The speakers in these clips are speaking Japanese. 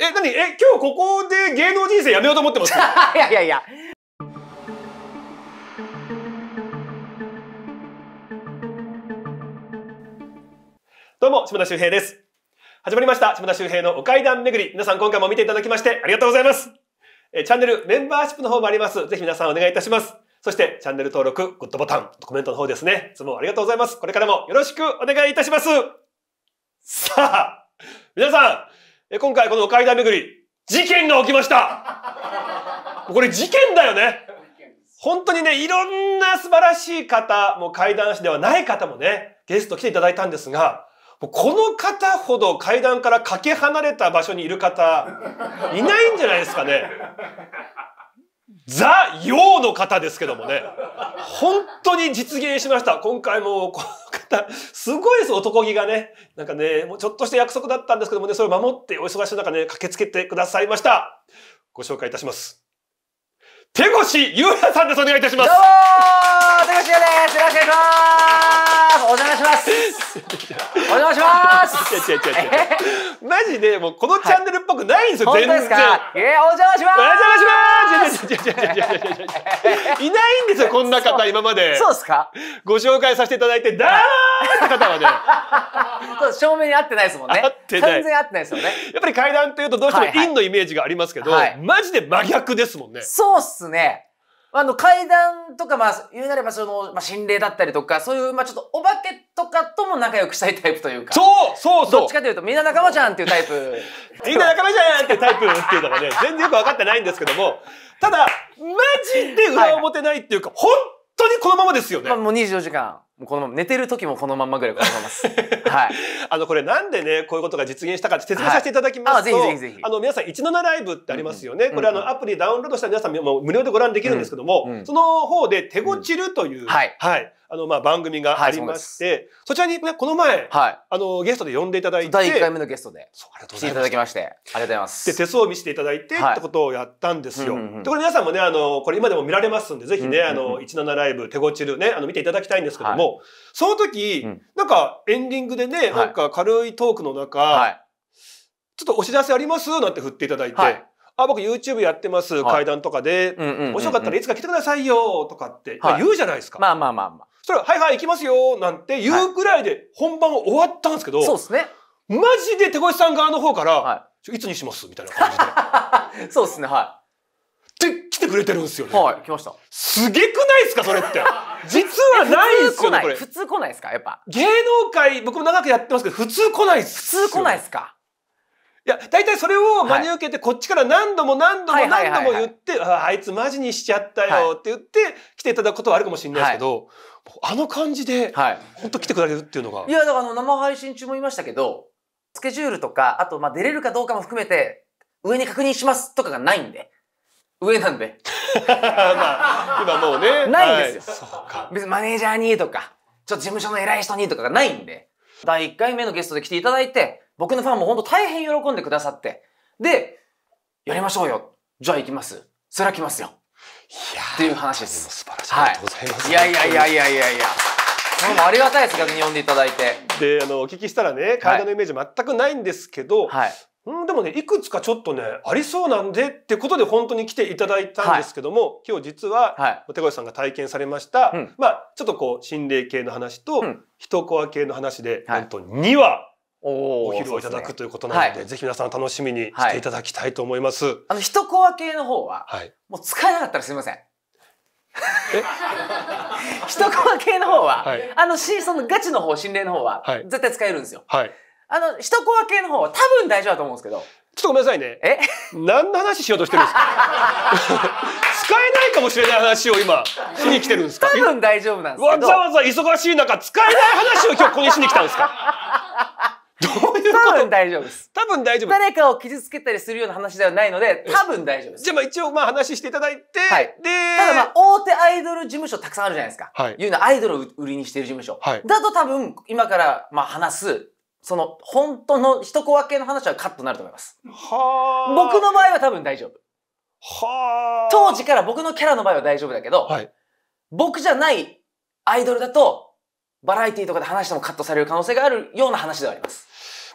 え、なにえ、今日ここで芸能人生やめようと思ってます いやいやいや。どうも、島田秀平です。始まりました、島田秀平のお階段巡り。皆さん今回も見ていただきましてありがとうございます。え、チャンネルメンバーシップの方もあります。ぜひ皆さんお願いいたします。そして、チャンネル登録、グッドボタン、コメントの方ですね。いつもありがとうございます。これからもよろしくお願いいたします。さあ、皆さん、え今回この階段巡り、事件が起きましたこれ事件だよね本当にね、いろんな素晴らしい方、もう階段師ではない方もね、ゲスト来ていただいたんですが、この方ほど階段からかけ離れた場所にいる方、いないんじゃないですかね。ザ・ヨーの方ですけどもね。本当に実現しました。今回もこの方、すごいです、男気がね。なんかね、もうちょっとした約束だったんですけどもね、それを守ってお忙しい中ね、駆けつけてくださいました。ご紹介いたします。手越優也さんです。お願いいたします。どうも手越優です。よろしくお願いします。お邪魔します。お邪魔します。違う違う違う。えー、マジでもうこのチャンネルっぽくないんですよ。はい、全然。いや、お邪魔します。お邪魔します。違う違う違う違う違う。いないんですよこんな方今まで。そうですか。ご紹介させていただいてだーって方はね。正 面に合ってないですもんね。合ってない。全然合ってないですよね。やっぱり階段というとどうしてもインのイメージがありますけど、はいはい、マジで真逆ですもんね。そうっす。すね。あの、階段とか、まあ、言うなれば、その、まあ、心霊だったりとか、そういう、まあ、ちょっと、お化けとかとも仲良くしたいタイプというか。そうそうそうどっちかというと、みんな仲間じゃんっていうタイプ。みんな仲間じゃんっていうタイプっていうのがね、全然よく分かってないんですけども、ただ、マジで裏表ないっていうか、はい、本当にこのままですよね。まあ、もう24時間。もうこのまま寝てる時もこのままぐらいこのまます。はい。あのこれなんでねこういうことが実現したかって説明させていただきますと、はい、あぜひぜひぜひあの皆さん17ライブってありますよね。うんうん、これあのアプリダウンロードした皆さんも無料でご覧できるんですけども、うんうん、その方で手ごちるという、うん、はい、はいあの、まあ、番組がありまして、はい、そそちらに、ね、この前、はい、あの、ゲストで呼んでいただいて。第1回目のゲストで。そう、ありがとうございます。来ていただきまして。ありがとうございます。で、手相を見せていただいて、はい、ってことをやったんですよ。うんうんうん、で、これ皆さんもね、あの、これ今でも見られますんで、ぜひね、うんうんうん、あの、17ライブ、手ごちるね、あの、見ていただきたいんですけども、はい、その時、うん、なんか、エンディングでね、なんか軽いトークの中、ちょっとお知らせありますなんて振っていただいて、あ、僕 YouTube やってます、階段とかで、うんうんうんうん、面白かったらいつか来てくださいよとかって、まあ、言うじゃないですか。まあまあまあまあ。それはいはい行きますよなんて言うぐらいで本番終わったんですけど、そうですね。マジで手越さん側の方から、はい、いつにしますみたいな感じで。そうですね、はい。って来てくれてるんですよね。はい、来ました。すげくないですか、それって。実はないんすよね、これ。普通来ないですか、やっぱ。芸能界、僕も長くやってますけど、普通来ないっす。普通来ないっすか。や、大体それを真に受けて、こっちから何度も何度も何度も言って、ああいつマジにしちゃったよって言って、来ていただくことはあるかもしれないですけど、あの感じで、本当来てくれるっていうのが。いや、だからあの生配信中も言いましたけど、スケジュールとか、あと、まあ、出れるかどうかも含めて、上に確認しますとかがないんで。上なんで。まあ、今もうね。ないんですよ。はい、別にマネージャーにとか、ちょっと事務所の偉い人にとかがないんで。第1回目のゲストで来ていただいて、僕のファンも本当大変喜んでくださって、で、やりましょうよ。じゃあ行きます。それは来ますよ。いやっていう話です。素晴らしい。ありがとうございます。はい、いやいやいやいやいやいや。もありがたいです逆に呼んでいただいて。であのお聞きしたらね体のイメージ全くないんですけど、はい、うんでもねいくつかちょっとねありそうなんでってことで本当に来ていただいたんですけども、はい、今日実は、はい、手越さんが体験されました、うん、まあちょっとこう心霊系の話と、うん、人コア系の話で、はい、なんと2話お昼をいただくということなので、ぜひ皆さん楽しみにしていただきたいと思います。あの、一コア系の方は、はい、もう使えなかったらすみません。一 コア系の方は、はい、あの、し、そのガチの方、心霊の方は、はい、絶対使えるんですよ。はい。あの、一コア系の方は多分大丈夫だと思うんですけど。ちょっとごめんなさいね。え何の話しようとしてるんですか 使えないかもしれない話を今、しに来てるんですか多分大丈夫なんですけど。わざわざ忙しい中、使えない話を今日ここにしに来たんですか多分大丈夫です。多分大丈夫誰かを傷つけたりするような話ではないので、多分大丈夫です。じゃあまあ一応まあ話していただいて、はい、で、ただまあ大手アイドル事務所たくさんあるじゃないですか。はい。いうのはアイドルを売りにしている事務所。はい。だと多分今からまあ話すその、本当の一小分けの話はカットになると思います。は僕の場合は多分大丈夫。は当時から僕のキャラの場合は大丈夫だけど、はい、僕じゃないアイドルだと、バラエティとかで話してもカットされる可能性があるような話ではあります。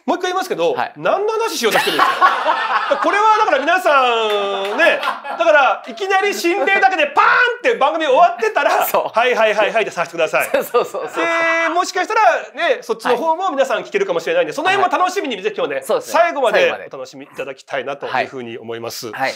もう一回言いますけど、はい、何の話しようとしてるんですか これはだから皆さんね、だからいきなり心霊だけでパーンって番組終わってたら、はいはいはいはいってさせてください。そうそうそうで、もしかしたらね、そっちの方も皆さん聞けるかもしれないんで、その辺も楽しみに、ぜひ今日ね、はい、最後までお楽しみいただきたいなというふうに思います。はい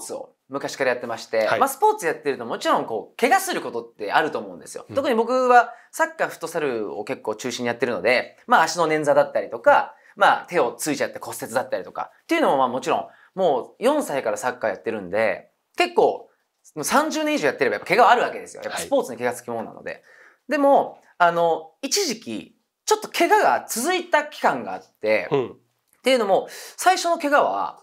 ーツを昔からやってまして、はい、まあ、スポーツやってるともちろんこう怪我することってあると思うんですよ、うん、特に僕はサッカーフットサルを結構中心にやってるので、まあ、足の捻挫だったりとか、まあ、手をついちゃって骨折だったりとかっていうのもまあもちろんもう4歳からサッカーやってるんで結構30年以上やってればやっぱ怪我あるわけですよやっぱスポーツに怪我つきものなので、はい、でもあの一時期ちょっと怪我が続いた期間があって、うん、っていうのも最初の怪我は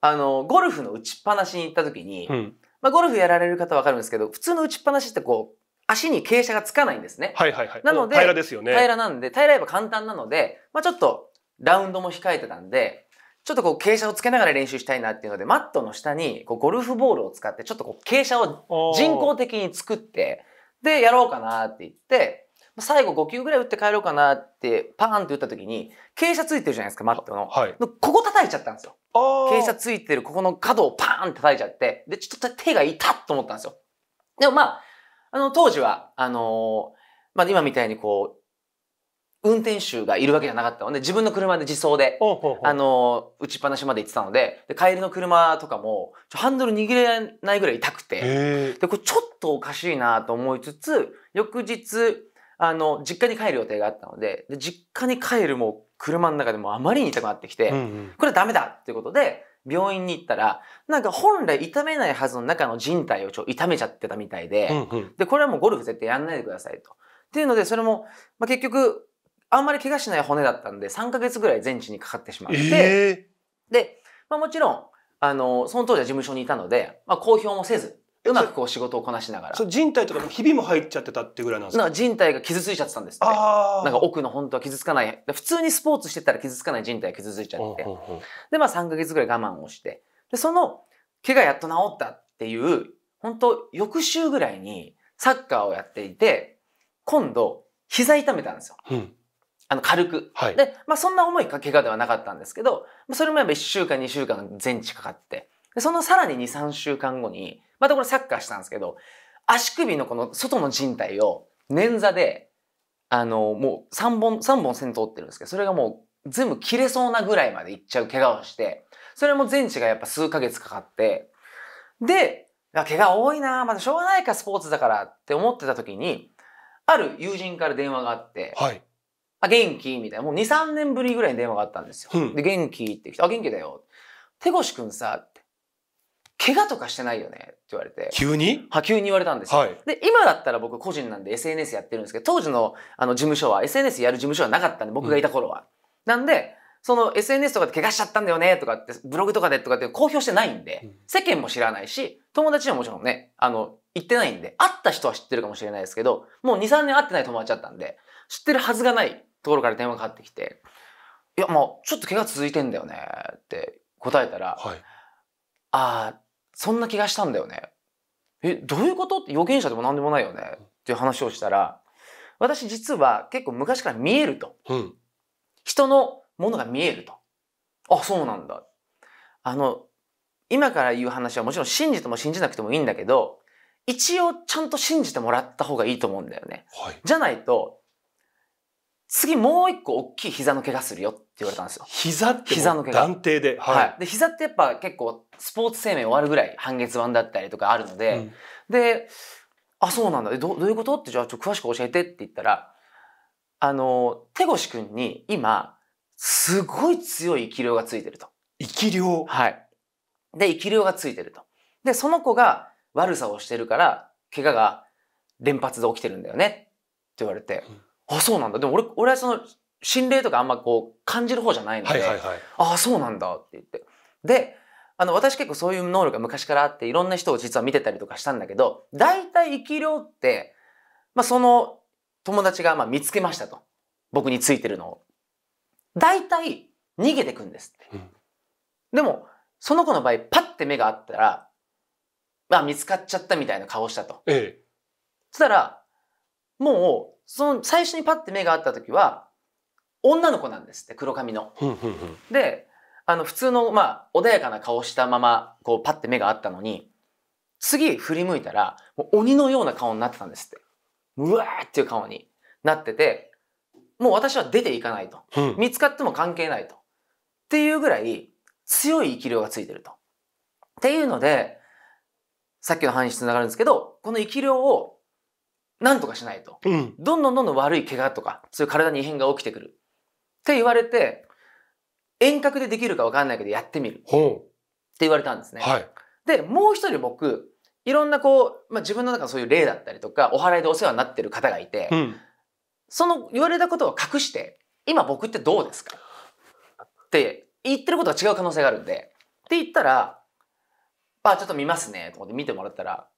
あの、ゴルフの打ちっぱなしに行った時に、うん、まあ、ゴルフやられる方わかるんですけど、普通の打ちっぱなしってこう、足に傾斜がつかないんですね。はいはいはい。なので、平らですよね。平らなんで、平らえば簡単なので、まあちょっとラウンドも控えてたんで、ちょっとこう傾斜をつけながら練習したいなっていうので、マットの下にこうゴルフボールを使って、ちょっとこう傾斜を人工的に作って、で、やろうかなって言って、最後5球ぐらい打って帰ろうかなって、パーンって打った時に、傾斜ついてるじゃないですか、マットの。はい、ここ叩いちゃったんですよ。傾斜ついてるここの角をパーン叩いちゃって、で、ちょっと手が痛っと思ったんですよ。でもまあ、あの、当時は、あのー、まあ今みたいにこう、運転手がいるわけじゃなかったので、自分の車で自走で、おうおうあのー、打ちっぱなしまで行ってたので、で帰りの車とかも、ハンドル握れないぐらい痛くて、で、これちょっとおかしいなと思いつつ、翌日、あの、実家に帰る予定があったので、で実家に帰るもう車の中でもあまりに痛くなってきて、うんうん、これダメだっていうことで、病院に行ったら、なんか本来痛めないはずの中の人体をちょ痛めちゃってたみたいで、うんうん、で、これはもうゴルフ絶対やんないでくださいと。っていうので、それも、まあ、結局、あんまり怪我しない骨だったんで、3ヶ月ぐらい全治にかかってしまって、えー、で、まあもちろん、あの、その当時は事務所にいたので、まあ公表もせず、うまくこう仕事をこなしながら。そう人体とかもひびも入っちゃってたってぐらいなんですか。か人体が傷ついちゃってたんですって。なんか奥の本当は傷つかない。普通にスポーツしてたら傷つかない人体が傷ついちゃって。で、まあ3ヶ月ぐらい我慢をして。で、その怪我やっと治ったっていう、本当翌週ぐらいにサッカーをやっていて、今度膝痛めたんですよ。うんあの、軽く。はい、で、まあ、そんな重い怪我ではなかったんですけど、それもやっぱ1週間、2週間全治かかって、で、そのさらに2、3週間後に、またこれサッカーしたんですけど、足首のこの外の人帯を捻挫で、あの、もう3本、三本線通ってるんですけど、それがもう全部切れそうなぐらいまでいっちゃう怪我をして、それも全治がやっぱ数ヶ月かかって、で、怪我多いなまだしょうがないか、スポーツだからって思ってた時に、ある友人から電話があって、はい、あ、元気みたいな。もう2、3年ぶりぐらいに電話があったんですよ。うん、で、元気って来て、あ、元気だよ。手越くんさ、怪我とかしてないよねって言われて。急には、急に言われたんですよ。はい、で、今だったら僕個人なんで SNS やってるんですけど、当時のあの事務所は SNS やる事務所はなかったんで、僕がいた頃は。うん、なんで、その SNS とかで怪我しちゃったんだよねとかって、ブログとかでとかって公表してないんで、世間も知らないし、友達はもちろんね、あの、行ってないんで、会った人は知ってるかもしれないですけど、もう2、3年会ってない友達だったんで、知ってるはずがないところから電話がかかってきて、いや、もうちょっと怪我続いてんだよねって答えたら、はい、ああ、そんな気がしたんだよね。え、どういうことって預言者でも何でもないよね。っていう話をしたら、私実は結構昔から見えると。うん、人のものが見えると。あ、そうなんだ。あの、今から言う話はもちろん信じても信じなくてもいいんだけど、一応ちゃんと信じてもらった方がいいと思うんだよね。はい、じゃないと、次もう一個大きい膝の怪我するよっって言われたんですよ。膝って膝の怪我。断定で。はい。はい、で、膝ってやっぱ結構スポーツ生命終わるぐらい半月板だったりとかあるので、うん、で、あ、そうなんだ。どどういうことってじゃあちょっと詳しく教えてって言ったら、あの、手越くんに今、すごい強い生き量がついてると。生き量はい。で、生き量がついてると。で、その子が悪さをしてるから、怪我が連発で起きてるんだよねって言われて、うん、あ、そうなんだ。でも俺、俺はその心霊とかあんまこう感じる方じゃないので、ああ、そうなんだって言って。で、あの、私結構そういう能力が昔からあって、いろんな人を実は見てたりとかしたんだけど、大体生き量って、まあ、その友達がまあ見つけましたと。僕についてるのを。大体逃げてくんですって。うん、でも、その子の場合、パッて目があったら、まあ見つかっちゃったみたいな顔したと。ええ。そしたら、もう、その最初にパッて目があった時は、女の子なんですって黒髪の。であの普通の、まあ、穏やかな顔したままこうパッて目があったのに次振り向いたらもう鬼のような顔になってたんですってうわーっていう顔になっててもう私は出ていかないと、見つかっても関係ないとっていうぐらい強い生き量がついてると。っていうのでさっきの話につながるんですけどこの生き量をなんとかしないと、うん、どんどんどんどん悪い怪我とかそういう体に異変が起きてくるって言われて、遠隔でできるかわかんないけどやってみる。って言われたんですね。はい、で、もう一人僕、いろんなこう、まあ、自分の中のそういう例だったりとか、お祓いでお世話になってる方がいて、うん、その言われたことを隠して、今僕ってどうですかって言ってることが違う可能性があるんで、って言ったら、まあちょっと見ますね、と思って見てもらったら、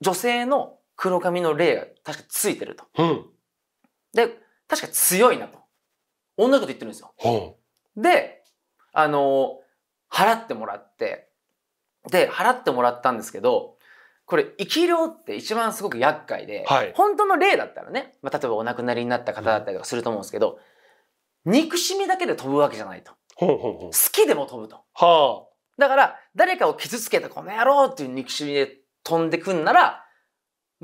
女性の黒髪の霊が確かついてると。うん、で、確か強いなと。女のこと言ってるんですよ。で、あのー、払ってもらって、で、払ってもらったんですけど、これ、生き量って一番すごく厄介で、はい、本当の例だったらね、まあ、例えばお亡くなりになった方だったりとかすると思うんですけど、うん、憎しみだけで飛ぶわけじゃないと。ほうほうほう好きでも飛ぶと。はあ、だから、誰かを傷つけたこの野郎っていう憎しみで飛んでくんなら、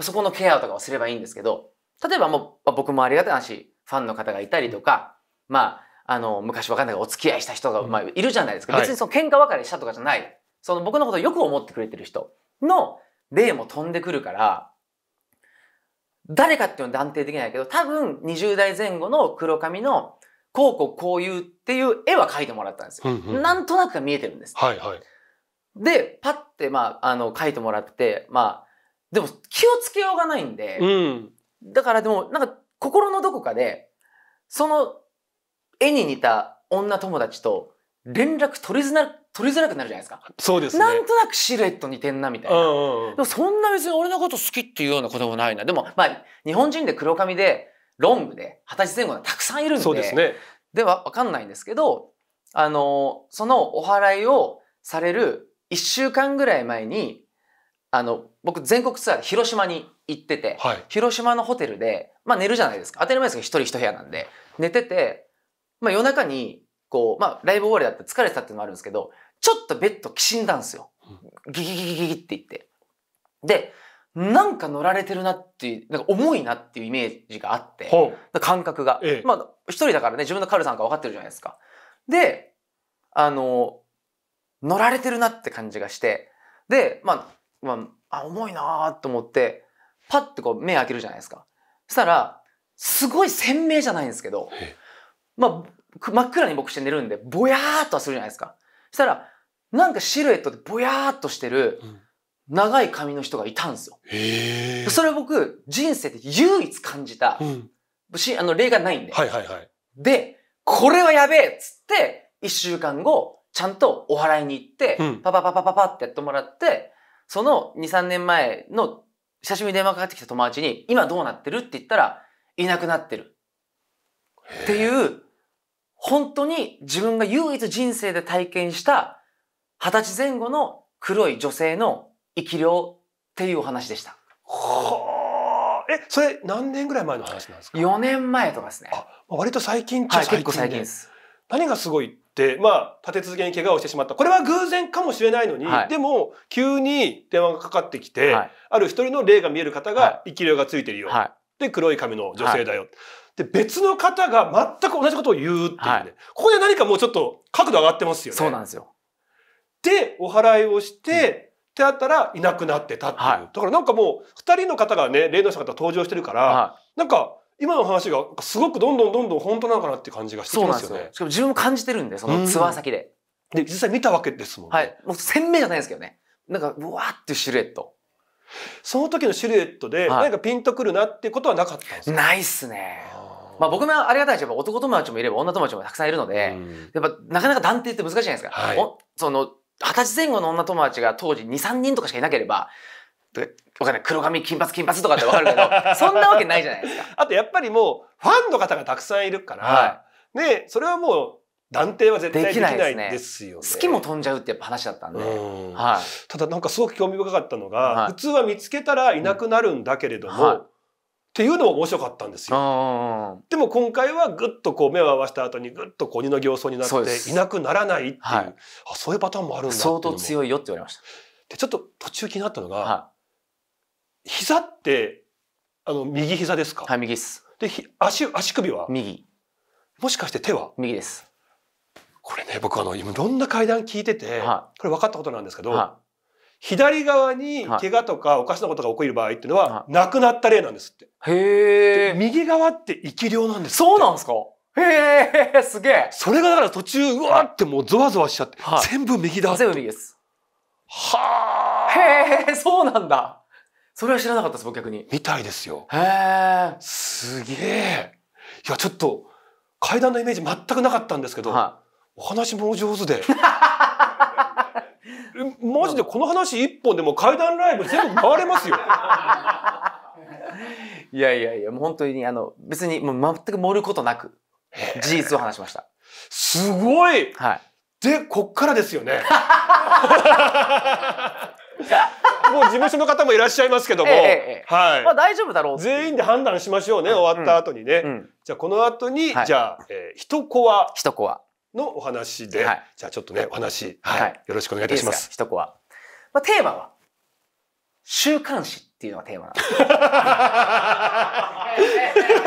そこのケアとかをすればいいんですけど、例えばもう、僕もありがたい話、ファンの方がいたりとか、まあ、あの、昔わかんないけどお付き合いした人が、まあ、いるじゃないですか。別にその喧嘩別れしたとかじゃない。その僕のことをよく思ってくれてる人の例も飛んでくるから、誰かっていうのは断定できないけど、多分20代前後の黒髪のこうこうこういうっていう絵は描いてもらったんですよ。うんうん、なんとなく見えてるんです。はいはい。で、パッて、まあ、あの、描いてもらって、まあ、でも気をつけようがないんで、うん、だからでも、なんか心のどこかで、その絵に似た女友達と連絡取りづら取りづらくなるじゃないですか。そうです、ね、なんとなくシルエット似てんなみたいな。うんうんうん、でもそんな別に俺のこと好きっていうようなこともないな。でもまあ日本人で黒髪でロングで二十歳前後がたくさんいるんで。そうですね。ではわかんないんですけど、あのそのお祓いをされる1週間ぐらい前にあの僕全国ツアーで広島に行ってて、はい、広島のホテルで、まあ、寝るじゃないですか当たり前ですけど一人一部屋なんで寝ててまあ夜中に、こう、まあライブ終わりだって疲れてたっていうのもあるんですけど、ちょっとベッドきしんだんですよ。ギギギギギギって言って。で、なんか乗られてるなっていう、なんか重いなっていうイメージがあって、感覚が。ええ、まあ、一人だからね、自分のカルさんか分かってるじゃないですか。で、あの、乗られてるなって感じがして、で、まあ、まあ、あ重いなーと思って、パッてこう目開けるじゃないですか。そしたら、すごい鮮明じゃないんですけど、えまあ、真っ暗に僕して寝るんで、ぼやーっとはするじゃないですか。そしたら、なんかシルエットでぼやーっとしてる、長い髪の人がいたんですよ。へーそれ僕、人生で唯一感じた、うん、あの、例がないんで。はいはいはい。で、これはやべえっつって、一週間後、ちゃんとお払いに行って、うん、パパパパパパってやってもらって、その2、3年前の久しぶりに電話かかってきた友達に、今どうなってるって言ったら、いなくなってる。っていう、本当に自分が唯一人生で体験した二十歳前後の黒い女性の生き量っていうお話でした。はあ。え、それ何年ぐらい前の話なんですか。4年前とかですね。あ、割と最近っちゃ最近、はい、結構最近です。何がすごいって、まあ立て続けに怪我をしてしまった。これは偶然かもしれないのに、はい、でも急に電話がかかってきて、はい、ある一人の霊が見える方が生き量がついてるよ。で黒い髪の女性だよ。で、別の方が全く同じことを言うっていう、ね、はい、ここで何かもうちょっと角度上がってますよね。そうなんですよ。で、お祓いをして、ってあったらいなくなってたっていう。はい、だからなんかもう、二人の方がね、霊能者の方登場してるから、はい、なんか、今の話がすごくどんどんどんどん本当なのかなって感じがしてきますよね。よしかも自分も感じてるんで、そのツアー先で。で、実際見たわけですもんね。はい。もう鮮明じゃないですけどね。なんか、うわーってシルエット。その時のシルエットで、何かピンとくるなってことはなかったんですか、はい、ないっすね。まあ、僕もありがたいし男友達もいれば女友達もたくさんいるので、やっぱなかなか断定って難しいじゃないですか。はい、その二十歳前後の女友達が当時23人とかしかいなければわかんない黒髪金髪金髪とかってわかるけど そんなわけないじゃないですか。あとやっぱりもうファンの方がたくさんいるから、はい、ねそれはもう断定は絶対できないですよね。好き、も飛んじゃうってやっぱ話だったんで。んはい、ただなんかすごく興味深かったのが、はい、普通は見つけたらいなくなるんだけれども、うんはい、っていうのも面白かったんですよ。でも今回はぐっとこう目を合わせた後にぐっとこう鬼の形相になっていなくならないっていう、はい、あそういうパターンもあるんだ相当強いよって言われました。でちょっと途中気になったのが、はい、膝ってあの右膝ですか？はい、右です。でひ足足首は右。もしかして手は右です。これね僕あのいろんな階段聞いてて、はい、これ分かったことなんですけど、は左側に怪我とかおかしなことが起こる場合っていうのは、亡くなった例なんですって。へえ。右側って生き量なんですそうなんですかへえ、すげえ。それがだから途中、うわってもうゾワゾワしちゃって、はい、全部右だ全部右です。はあ。へえ、そうなんだ。それは知らなかったです、僕逆に。みたいですよ。へえ。すげえ。いや、ちょっと、階段のイメージ全くなかったんですけど、はい、お話も上手で。マジでこの話一本でも階段ライブ全部回れますよ。いやいやいや、もう本当に、あの、別にもう全く盛ることなく、事実を話しました。すごいはい。で、こっからですよね。もう事務所の方もいらっしゃいますけども、えええ、はい。まあ大丈夫だろう全員で判断しましょうね、終わった後にね。うんうん、じゃあこの後に、はい、じゃあ、えー、一コア。一コア。のお話で、はい、じゃあちょっとね、お話、はい、はい、よろしくお願いいたします。いい一コア。まあ、テーマは、週刊誌っていうのがテーマなんです。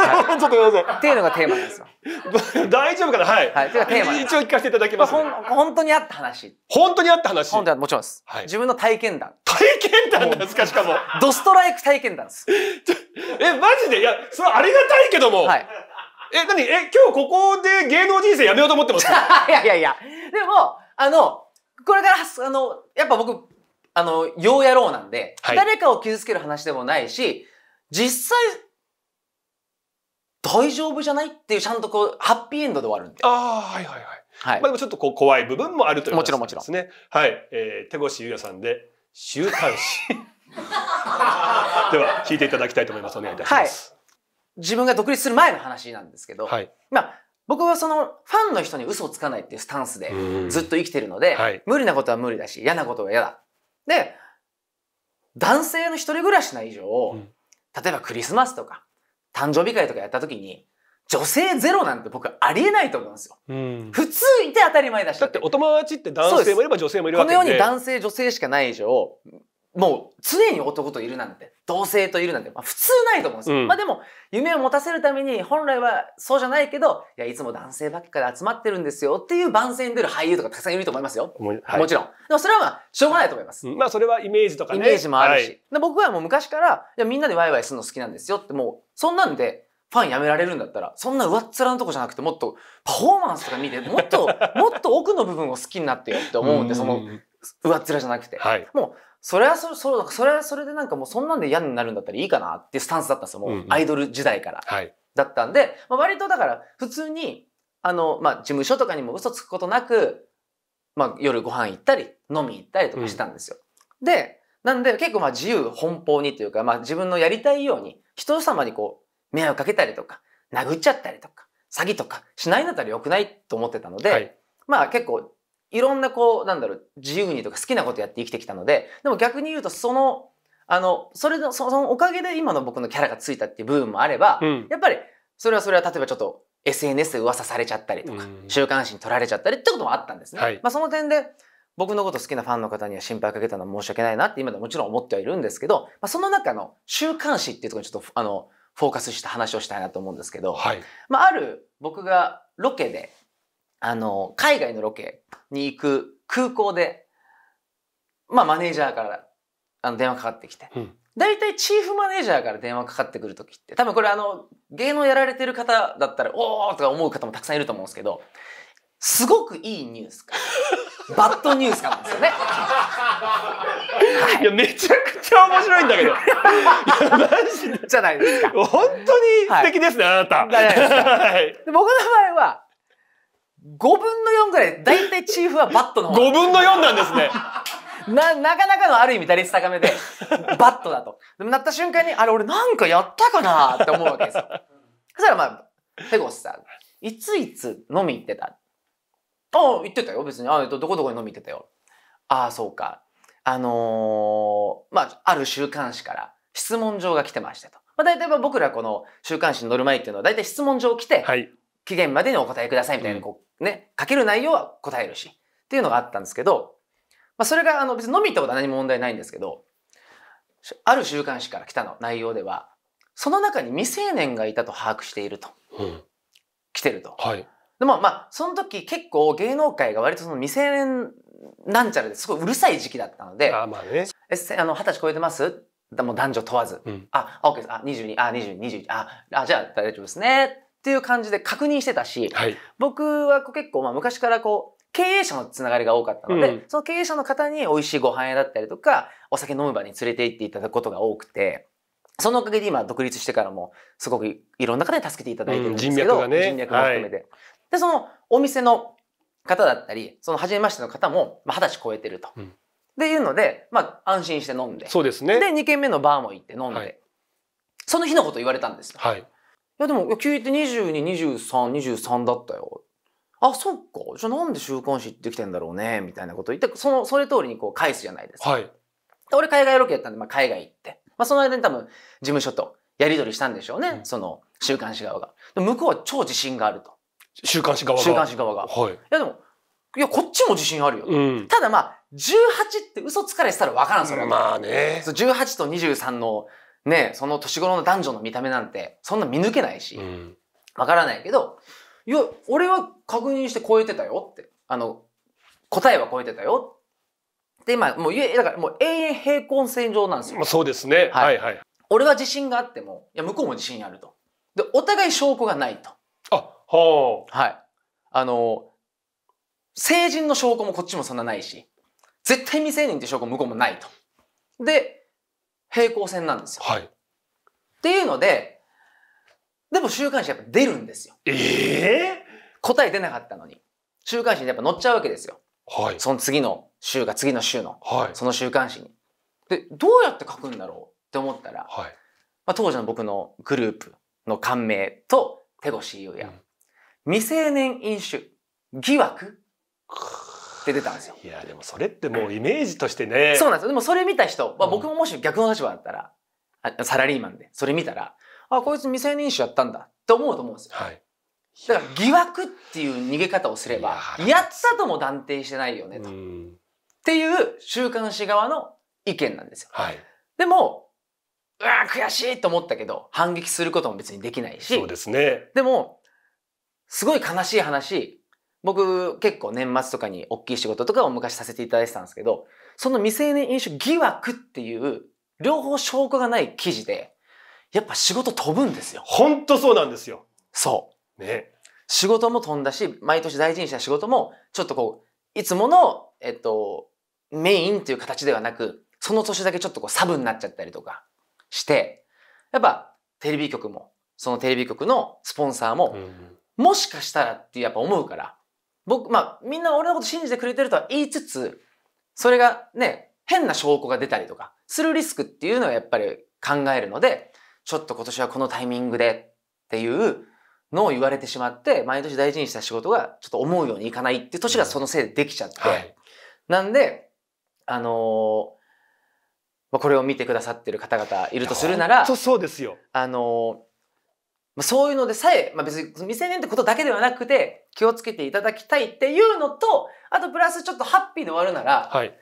はい、ちょっとごめんっていうのがテーマなんですよ。大丈夫かなはい。はい。というテーマ。一応聞かせていただきます、ね、まあ、本当にあった話。本当にあった話本当にもちろんです。はい、自分の体験談。体験談なんですかしかも。ドストライク体験談です。え、マジでいや、それありがたいけども。はい。え、にえ、今日ここで芸能人生やめようと思ってます いやいやいや。でも、あの、これから、あの、やっぱ僕、あの、ようやろうなんで、はい、誰かを傷つける話でもないし、実際、大丈夫じゃないっていうちゃんとこうハッピーエンドで終わるんで。ああはいはいはい。はい、まあでもちょっとこう怖い部分もあるということですね。もちろんもちろん。はい、えー、手越優也さんで週刊誌。では聞いていただきたいと思います。お願いいたします。はい自分が独立する前の話なんですけど、はい、まあ、僕はそのファンの人に嘘をつかないっていうスタンスでずっと生きてるので、はい、無理なことは無理だし嫌なことは嫌だ。で男性の一人暮らしな以上、うん、例えばクリスマスとか誕生日会とかやった時に女性ゼロなんて僕ありえないと思うんですよ。うん、普通いて当たり前だし。だってお友達って男性もいれば女性もいるわけでこの世に男性女性しかない以上もう常に男といるなんて同性といるなんて、まあ、普通ないと思うんですよ、うん、まあでも夢を持たせるために本来はそうじゃないけどいやいつも男性ばっかで集まってるんですよっていう番宣出る俳優とかたくさんいると思いますよ、はい、もちろんでもそれはまあしょうがないと思います、まあそれはイメージとかねイメージもあるし、はい、僕はもう昔からいやみんなでワイワイするの好きなんですよってもうそんなんでファンやめられるんだったら、そんな上っ面のとこじゃなくて、もっとパフォーマンスとか見て、もっと、もっと奥の部分を好きになってよって思うんで、その上っ面じゃなくて。はい、もう、それはそれ、そそれはそれでなんかもうそんなんで嫌になるんだったらいいかなっていうスタンスだったんですよ。もうアイドル時代から。はい、だったんで、まあ、割とだから普通に、あの、まあ事務所とかにも嘘つくことなく、まあ夜ご飯行ったり、飲み行ったりとかしたんですよ。うん、で、なんで結構まあ自由奔放にというか、まあ自分のやりたいように、人様にこう、迷惑かけたりとか、殴っちゃったりとか、詐欺とかしないんだったら良くないと思ってたので、はい、まあ結構いろんなこう、なんだろう、自由にとか好きなことやって生きてきたので、でも逆に言うとその、あの、それの、そのおかげで今の僕のキャラがついたっていう部分もあれば、うん、やっぱり、それはそれは例えばちょっと SNS で噂されちゃったりとか、週刊誌に取られちゃったりってこともあったんですね。はい、まあその点で、僕のこと好きなファンの方には心配かけたのは申し訳ないなって今でももちろん思ってはいるんですけど、まあ、その中の週刊誌っていうところにちょっとあのフォーカスした話をしたいなと思うんですけど、はい、まあ、ある僕がロケであの、海外のロケに行く空港で、まあ、マネージャーからあの電話かかってきて、大、う、体、ん、チーフマネージャーから電話かかってくる時って、多分これあの、芸能やられてる方だったら、おーとか思う方もたくさんいると思うんですけど、すごくいいニュースか、バッドニュースかなんですよね。い、や、めちゃくちゃ面白いんだけど。マ ジじゃないですか。本当に素敵ですね、はい、あなた。はい、僕の場合は、5分の4ぐらい、だいたいチーフはバットの方。5分の4なんですね。な、なかなかのある意味打率高めで、バットだと。でもなった瞬間に、あれ俺なんかやったかなって思うわけですよ。そしたらまあ、ペゴスさん、いついつ飲み行ってたああ、言ってたよ、別に。ああ、どこどこに飲み行ってたよ。ああ、そうか。あのー、まあ、ある週刊誌から質問状が来てましたと。まあ、大体僕らこの週刊誌に乗る前っていうのは大体質問状来て、はい、期限までにお答えくださいみたいな、こう、ね、書ける内容は答えるし、っていうのがあったんですけど、まあ、それが、あの、別に飲み行ったことは何も問題ないんですけど、ある週刊誌から来たの内容では、その中に未成年がいたと把握していると。うん、来てると。はい、でもまあ、その時結構芸能界が割とその未成年なんちゃらですごいうるさい時期だったので、あまあね。え、あの、二十歳超えてますもう男女問わず。うん、あ、OK です。あ、22、あ、22、21。あ、あじゃあ大丈夫ですね。っていう感じで確認してたし、はい、僕は結構まあ昔からこう経営者のつながりが多かったので、うん、その経営者の方に美味しいご飯屋だったりとかお酒飲む場に連れて行っていただくことが多くて。そのおかげで今独立してからもすごくいろんな方に助けていただいてるんですけど、うん、人脈がね、人脈も含めて、はい、でそのお店の方だったりその初めましての方も二十歳超えてると、うん、いうので、まあ、安心して飲んでそうですねで2軒目のバーも行って飲んで、はい、その日のこと言われたんですよ、はい、やでも、聞って22、23、23だったよ。あ、そっか。じゃあなんで週刊誌行ってきてんだろうね、みたいなこと言って、その、それ通りにこう返すじゃないですか。はい。俺海外ロケやったんで、まあ海外行って。まあその間に多分、事務所とやり取りしたんでしょうね。うん、その、週刊誌側が。で向こうは超自信があると。週刊誌側が週刊誌側が。はい。いやでも、いや、こっちも自信あるよ。うん、ただまあ、18って嘘つかれてたら分からん、それは。まあね。そ18と23のね、その年頃の男女の見た目なんて、そんな見抜けないし、わからないけど、いや、俺は確認して超えてたよって。あの、答えは超えてたよで、て、今、もう、だからもう永遠平行線上なんですよ。まあ、そうですね。はい、はい、はい。俺は自信があっても、いや、向こうも自信あると。で、お互い証拠がないと。あ、はあ。はい。あの、成人の証拠もこっちもそんなないし、絶対未成年って証拠向こうもないと。で、平行線なんですよ。はい、っていうので、でも週刊誌やっぱ出るんですよ。ええー、答え出なかったのに。週刊誌にやっぱ載っちゃうわけですよ。はい。その次の週が次の週の、はい、その週刊誌に。で、どうやって書くんだろうって思ったら、はい。まあ、当時の僕のグループの感銘と手越優也、うん、未成年飲酒疑惑って出たんですよ。いや、でもそれってもうイメージとしてね。そうなんですよ。でもそれ見た人、まあ、僕ももし逆の立場だったら、あサラリーマンで、それ見たら、あ、こいつ未成年者やったんだって思うと思うんですよ。はい。だから疑惑っていう逃げ方をすれば、やったとも断定してないよねと。っていう週刊誌側の意見なんですよ。はい。でも、うわ悔しいと思ったけど、反撃することも別にできないし。そうですね。でも、すごい悲しい話、僕結構年末とかに大きい仕事とかを昔させていただいてたんですけど、その未成年飲酒疑惑っていう両方証拠がない記事で、やっぱ仕事飛ぶんですよ。ほんとそうなんですよ。そう。ね。仕事も飛んだし、毎年大事にした仕事も、ちょっとこう、いつもの、えっと、メインっていう形ではなく、その年だけちょっとこうサブになっちゃったりとかして、やっぱテレビ局も、そのテレビ局のスポンサーも、うん、もしかしたらってやっぱ思うから、僕、まあ、みんな俺のこと信じてくれてるとは言いつつ、それがね、変な証拠が出たりとか、するリスクっていうのはやっぱり考えるので、ちょっと今年はこのタイミングでっていうのを言われてしまって、毎年大事にした仕事がちょっと思うようにいかないっていう年がそのせいでできちゃって、はい、なんで、あのま、ー、これを見てくださってる方々いるとするなら、そうですよ。あのーまあ、そういうのでさえ、まあ、別に未成年ってことだけではなくて、気をつけていただきたいっていうのと、あとプラスちょっとハッピーで終わるなら、はい、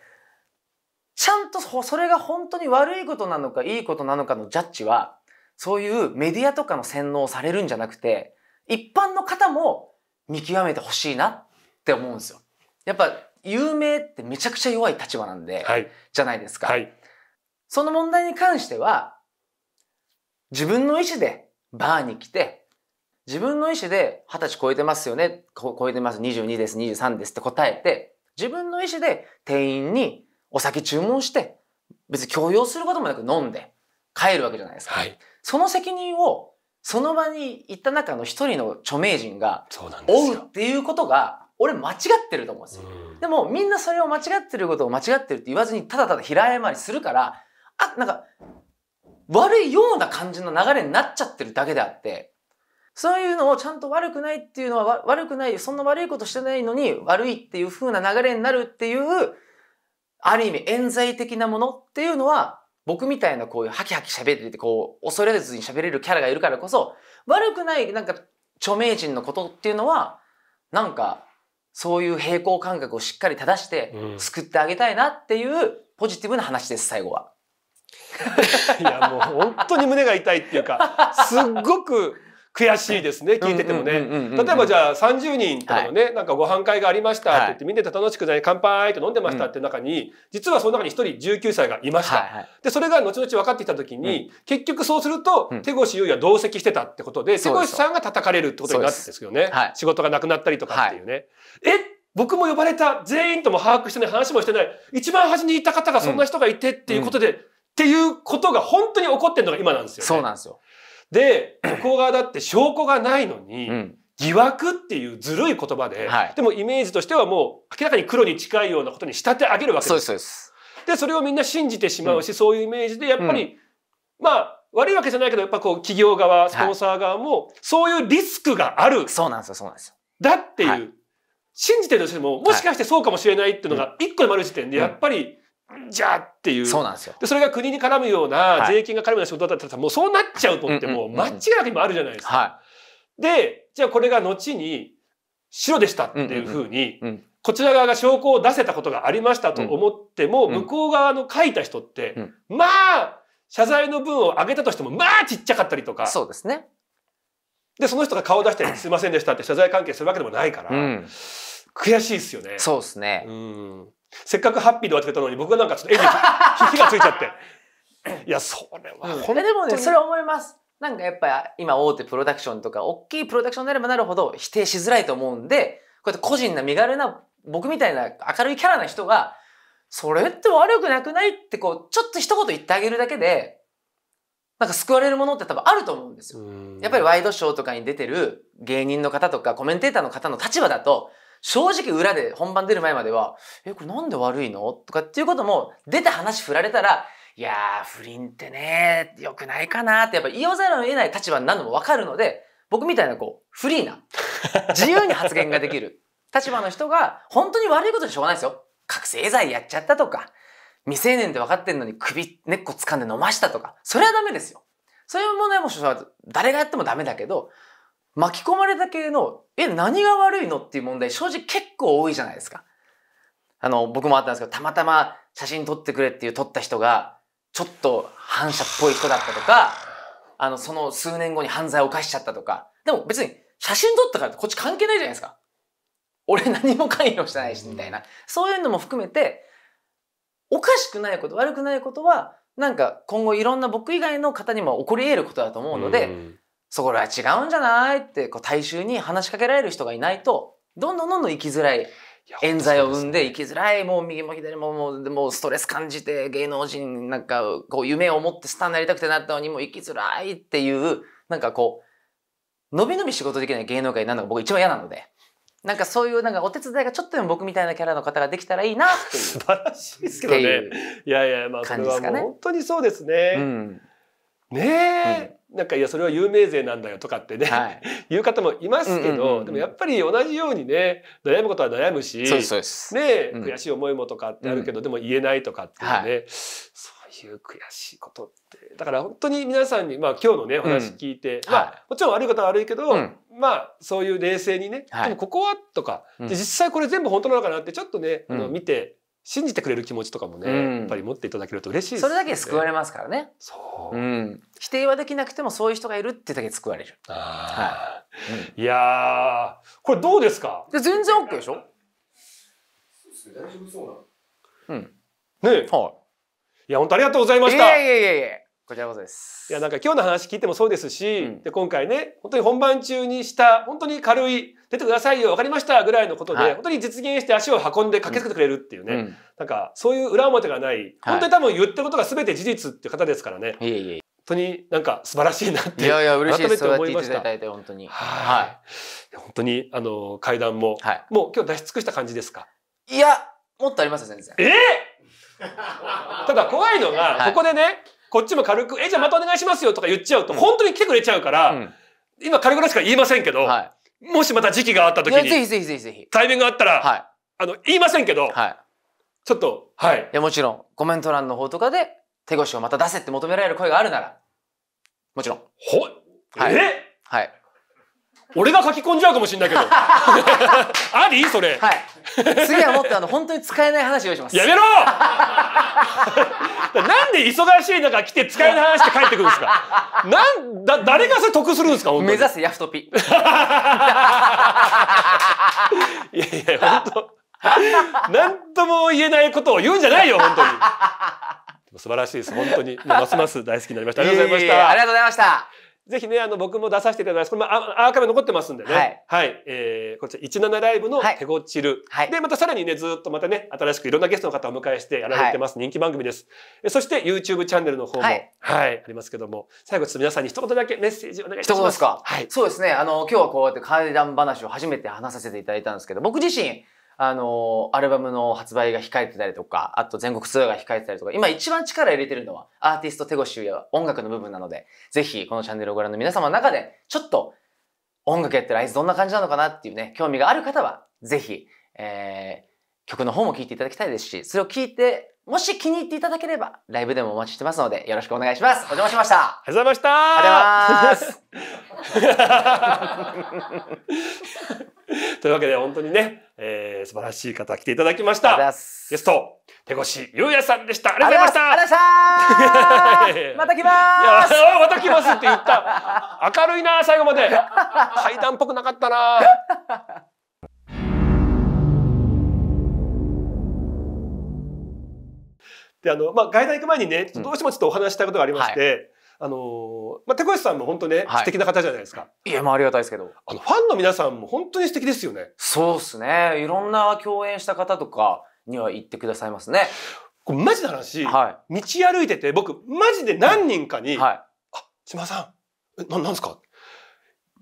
ちゃんとそれが本当に悪いことなのかいいことなのかのジャッジは、そういうメディアとかの洗脳されるんじゃなくて、一般の方も見極めてほしいなって思うんですよ。やっぱ有名ってめちゃくちゃ弱い立場なんで、はい、じゃないですか、はい、その問題に関しては、自分の意思でバーに来て、自分の意思で20歳超えてますよね、超えてます、22です、23ですって答えて、自分の意思で店員にお酒注文して、別に強要することもなく飲んで帰るわけじゃないですか。はい、その責任をその場に行った中の一人の著名人が追うっていうことが俺間違ってると思うんですよ。でもみんなそれを間違ってることを間違ってるって言わずにただただ平謝りするから、あ、なんか悪いような感じの流れになっちゃってるだけであって、そういうのをちゃんと悪くないっていうのは悪くない、そんな悪いことしてないのに悪いっていう風な流れになるっていう、ある意味冤罪的なものっていうのは、僕みたいなこういうハキハキ喋ってて、こう、恐れずに喋れるキャラがいるからこそ、悪くないなんか著名人のことっていうのは、なんか、そういう平衡感覚をしっかり正して、救ってあげたいなっていうポジティブな話です、最後は。いやもう本当に胸が痛いっていうかすっごく悔しいですね聞いててもね例えばじゃあ30人とかのね、はい、なんかご飯会がありましたって言って、みんなで楽しくない乾杯と飲んでましたって中に、うん、実はその中に1人19歳がいました、はいはい、でそれが後々分かってきた時に、うん、結局そうすると、手越優也同席してたってことで、手越さんが叩かれるってことになってんですよね、はい、仕事がなくなったりとかっていうね、はい、え僕も呼ばれた全員とも把握してない話もしてない一番端にいた方がそんな人がいてっていうことで、っていうことが本当に起こってるのが今なんですよ、ね、そうなんですよ。で、向こう側だって証拠がないのに、うん、疑惑っていうずるい言葉で、はい、でもイメージとしてはもう明らかに黒に近いようなことに仕立て上げるわけです。そうですそうです。で、それをみんな信じてしまうし、うん、そういうイメージで、やっぱり、うん、まあ、悪いわけじゃないけど、やっぱこう、企業側、スポンサー側も、はい、そういうリスクがある。そうなんですよ、そうなんですよ。だっていう、はい、信じてるとしても、もしかしてそうかもしれないっていうのが、一個でもある時点で、やっぱり、じゃっていうそうなんですよでそれが国に絡むような税金が絡むような仕事だったら、はい、もうそうなっちゃうと思ってもう間違いなく今あるじゃないですか。はい、でじゃあこれが後に白でしたっていうふうに、こちら側が証拠を出せたことがありましたと思っても、向こう側の書いた人って、まあ謝罪の分を上げたとしてもまあちっちゃかったりとかそうですねでその人が顔出したり「すいませんでした」って謝罪関係するわけでもないから、悔しいですよね。そうですね、うんせっかくハッピーで終わってたのに僕がなんかちょっと絵に火 がついちゃっていやそれは本当に、でもねそれ思いますなんかやっぱ今大手プロダクションとか大きいプロダクションになればなるほど否定しづらいと思うんでこうやって個人な身軽な僕みたいな明るいキャラな人がそれって悪くなくないってこうちょっと一言言ってあげるだけでなんか救われるものって多分あると思うんですよ。やっぱりワイドショーとかに出てる芸人の方とかコメンテーターの方の立場だと正直裏で本番出る前までは、え、これなんで悪いのとかっていうことも、出て話振られたら、いやー、不倫ってね、良くないかなって、やっぱ言わざるを得ない立場になるのもわかるので、僕みたいなこう、フリーな、自由に発言ができる立場の人が、本当に悪いことでしょうがないですよ。覚醒剤やっちゃったとか、未成年って分かってんのに首根っこ掴んで飲ましたとか、それはダメですよ。そういう問題も誰がやってもダメだけど、巻き込まれた系の、え、何が悪いのっていう問題、正直結構多いじゃないですか。あの、僕もあったんですけど、たまたま写真撮ってくれっていう撮った人が、ちょっと反射っぽい人だったとか、あの、その数年後に犯罪を犯しちゃったとか。でも別に、写真撮ったからってこっち関係ないじゃないですか。俺何も関与してないし、みたいな。そういうのも含めて、おかしくないこと、悪くないことは、なんか今後いろんな僕以外の方にも起こり得ることだと思うので、そこらは違うんじゃないってこう大衆に話しかけられる人がいないとどんどんどんどん生きづらい冤罪を生んで生きづらいもう右も左ももうもうストレス感じて芸能人なんかこう夢を持ってスターになりたくてなったのにもう生きづらいっていうなんかこう伸び伸び仕事できない芸能界なんのか僕一番嫌なので。なんかそういうなんかお手伝いがちょっとでも僕みたいなキャラの方ができたらいいなっていう。素晴らしいですけどね。いいやいや、まあそれはもう本当にそうですね。うんねえ、うん、なんかいやそれは有名税なんだよとかってね、はい、言う方もいますけど、でもやっぱり同じようにね悩むことは悩むしね、うん、悔しい思いもとかってあるけど、うん、でも言えないとかっていうね、はい、そういう悔しいことってだから本当に皆さんに、まあ、今日のねお話聞いて、まあ、もちろん悪いことは悪いけど、まあそういう冷静にね、でもここはとか、で実際これ全部本当なのかなってちょっとね、あの見て信じてくれる気持ちとかもね、うん、やっぱり持っていただけると嬉しい、ね、それだけ救われますからねそう、うん、否定はできなくてもそういう人がいるってだけ救われるあ、はい、うん、いやこれどうですか全然 OK でしょそう大丈夫そうなのうんねはい、いや本当ありがとうございましたいやいやいやいやこちらこそです。いやなんか今日の話聞いてもそうですし、うん、で今回ね本当に本番中にした本当に軽い出てくださいよわかりましたぐらいのことで、はい、本当に実現して足を運んで駆けつけてくれるっていうね、うん、なんかそういう裏表がない、はい、本当に多分言ったことが全て事実って方ですからね。いえい、え。本当になんか素晴らしいなっていやいや嬉しいです改めて思いました。いい本当にはい、本当にあの会談も、はい、もう今日出し尽くした感じですか。いやもっとありますよ先生。えー、ただ怖いのが、ここでねこっちも軽く、え、じゃあまたお願いしますよとか言っちゃうと、本当に来てくれちゃうから、今軽くらしか言いませんけど、もしまた時期があった時に、ぜひぜひぜひぜひ。タイミングがあったら、あの、言いませんけど、ちょっと、はい。いや、もちろん、コメント欄の方とかで、手越をまた出せって求められる声があるなら、もちろん。ほ、はい、えはい。俺が書き込んじゃうかもしれないけど。ありそれ。はい。次はもっとあの、本当に使えない話をします。やめろなんで忙しい中来て使いの話して帰ってくるんですかなんだ誰がそれ得するんですか目指せヤフトピいやいや本当なんとも言えないことを言うんじゃないよ本当に素晴らしいです本当にますます大好きになりましたありがとうございましたありがとうございましたぜひね、あの、僕も出させていただきます。これあ、アーカイブ残ってますんでね。はい。はい、えー、こちら、17ライブの手ごちる。はい。で、またさらにね、ずっとまたね、新しくいろんなゲストの方をお迎えしてやられてます。はい、人気番組です。そして、YouTube チャンネルの方も、はい、はい、ありますけども、最後ちょっと皆さんに一言だけメッセージお願いします。一言ですかはい。そうですね、あの、今日はこうやって怪談話を初めて話させていただいたんですけど、僕自身、あの、アルバムの発売が控えてたりとか、あと全国ツアーが控えてたりとか、今一番力入れてるのはアーティスト手越や音楽の部分なので、ぜひこのチャンネルをご覧の皆様の中で、ちょっと音楽やってるあいつどんな感じなのかなっていうね、興味がある方は、ぜひ、えー、曲の方も聴いていただきたいですし、それを聴いて、もし気に入っていただければ、ライブでもお待ちしてますので、よろしくお願いします。お邪魔しました。ありがとうございました。ありがとうございます。というわけで本当にね、えー、素晴らしい方来ていただきました。ゲスト、手越祐也さんでした。ありがとうございました。ありがとうございました。また来ますいや。また来ますって言った。明るいな、最後まで。階段っぽくなかったな。であのまあ、外大行く前にねどうしてもちょっとお話したことがありまして、はいあのまあ、手越さんも本当ね、はい、素敵な方じゃないですか。いや、まあ、ありがたいですけど。あの、ファンの皆さんも本当に素敵ですよね。そうですね。いろんな共演した方とかには言ってくださいますね。これマジな話、はい、道歩いてて、僕、マジで何人かに、はい、あ、島さん、え、な、なんですか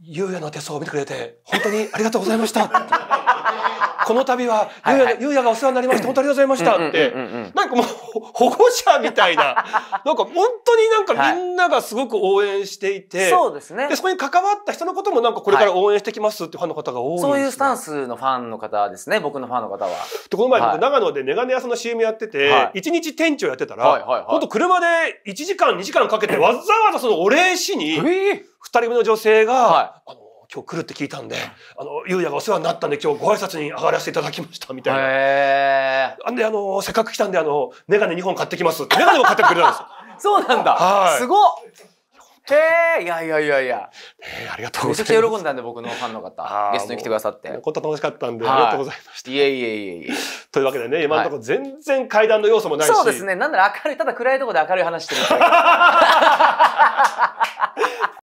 ゆうやの手相を見てくれて、本当にありがとうございました。この度は、ゆうや、ゆうやがお世話になりました。本当ありがとうございましたって。なんかもう、保護者みたいな。なんか本当になんかみんながすごく応援していて。そうですね。で、そこに関わった人のこともなんかこれから応援してきますってファンの方が多い、そういうスタンスのファンの方ですね。僕のファンの方は。で、この前僕、長野でメガネ屋さんの CM やってて、は1日店長やってたら、本当車で1時間、2時間かけてわざわざそのお礼しに、2人目の女性が、あの、今日来るって聞いたんで、あの、ゆうやがお世話になったんで今日ご挨拶に上がらせていただきました、みたいな。へー。んで、あの、せっかく来たんで、あの、メガネ2本買ってきます。メガネも買ってくれたんですよ。そうなんだ。はい。すごっへえ、いやいやいやいや。えー、ありがとうございます。めちゃくちゃ喜んだんで、僕のファンの方、ゲストに来てくださって。本当楽しかったんで、ありがとうございました。いえいえいえいえ。というわけでね、今のところ全然階段の要素もないし。そうですね、なんなら明るい、ただ暗いところで明るい話してる。